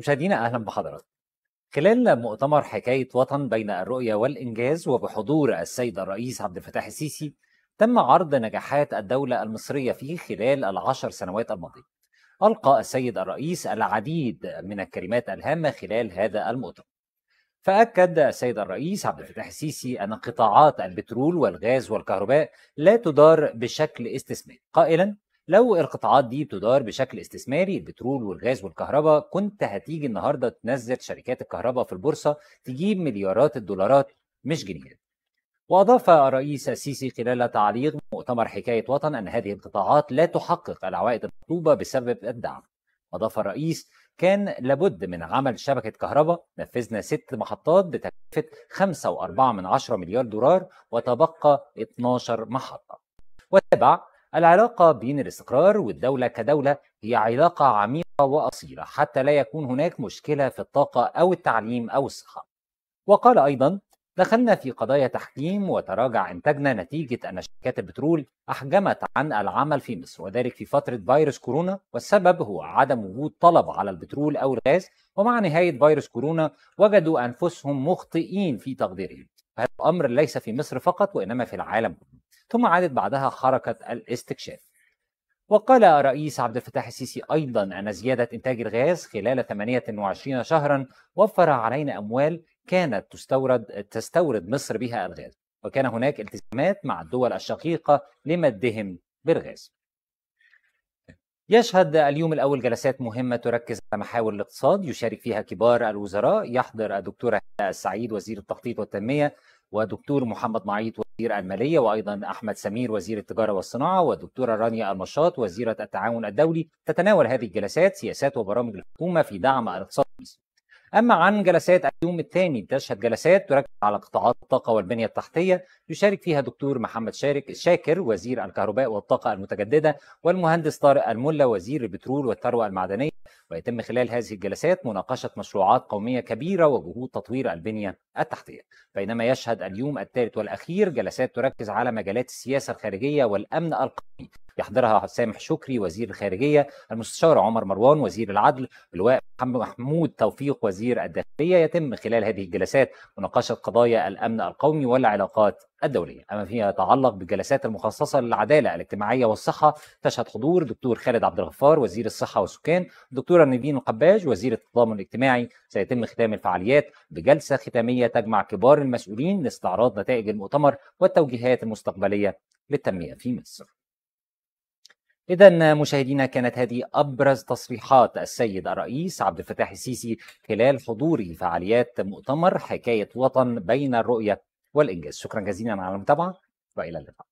مشاهدينا اهلا بحضراتكم. خلال مؤتمر حكايه وطن بين الرؤيه والانجاز وبحضور السيد الرئيس عبد الفتاح السيسي تم عرض نجاحات الدوله المصريه فيه خلال العشر سنوات الماضيه. القى السيد الرئيس العديد من الكلمات الهامه خلال هذا المؤتمر. فأكد السيد الرئيس عبد الفتاح السيسي أن قطاعات البترول والغاز والكهرباء لا تدار بشكل استثماري قائلا لو القطاعات دي بتدار بشكل استثماري البترول والغاز والكهرباء كنت هتيجي النهارده تنزل شركات الكهرباء في البورصه تجيب مليارات الدولارات مش جنيهات. واضاف الرئيس السيسي خلال تعليق مؤتمر حكايه وطن ان هذه القطاعات لا تحقق العوائد المطلوبه بسبب الدعم. اضاف الرئيس كان لابد من عمل شبكه كهرباء نفذنا ست محطات بتكلفه 5.4 مليار دولار وتبقى 12 محطه. وتابع العلاقة بين الاستقرار والدولة كدولة هي علاقة عميقة وأصيلة حتى لا يكون هناك مشكلة في الطاقة أو التعليم أو الصحة. وقال أيضا: دخلنا في قضايا تحكيم وتراجع إنتاجنا نتيجة أن شركات البترول أحجمت عن العمل في مصر وذلك في فترة فيروس كورونا والسبب هو عدم وجود طلب على البترول أو الغاز ومع نهاية فيروس كورونا وجدوا أنفسهم مخطئين في تقديرهم. هذا الأمر ليس في مصر فقط وإنما في العالم كله. ثم عادت بعدها حركة الاستكشاف وقال رئيس عبد الفتاح السيسي أيضا أن زيادة إنتاج الغاز خلال 28 شهرا وفر علينا أموال كانت تستورد تستورد مصر بها الغاز وكان هناك التزامات مع الدول الشقيقة لمدهم بالغاز يشهد اليوم الأول جلسات مهمة تركز على محاور الاقتصاد يشارك فيها كبار الوزراء يحضر الدكتورة السعيد وزير التخطيط والتنمية ودكتور محمد معيط وزير المالية وأيضا أحمد سمير وزير التجارة والصناعة والدكتورة رانيا المشاط وزيرة التعاون الدولي تتناول هذه الجلسات سياسات وبرامج الحكومة في دعم الاقتصاد أما عن جلسات اليوم الثاني تشهد جلسات تركز على قطاعات الطاقة والبنية التحتية يشارك فيها دكتور محمد شارك شاكر وزير الكهرباء والطاقة المتجددة والمهندس طارق الملا وزير البترول والثروة المعدنية ويتم خلال هذه الجلسات مناقشة مشروعات قومية كبيرة وجهود تطوير البنية التحتية بينما يشهد اليوم الثالث والأخير جلسات تركز على مجالات السياسة الخارجية والأمن القومي يحضرها سامح شكري وزير الخارجية المستشار عمر مروان وزير العدل اللواء محمود توفيق وزير الداخلية يتم خلال هذه الجلسات مناقشة قضايا الأمن القومي والعلاقات الدولية أما فيما يتعلق بالجلسات المخصصة للعدالة الاجتماعية والصحة تشهد حضور دكتور خالد عبد الغفار وزير الصحة والسكان دكتورة نيفين القباج وزيرة التضامن الاجتماعي سيتم ختام الفعاليات بجلسة ختامية تجمع كبار المسؤولين لاستعراض نتائج المؤتمر والتوجيهات المستقبلية للتنمية في مصر إذا مشاهدينا كانت هذه أبرز تصريحات السيد الرئيس عبد الفتاح السيسي خلال حضوره فعاليات مؤتمر حكاية وطن بين الرؤية والإنجاز شكرا جزيلا على المتابعة وإلى اللقاء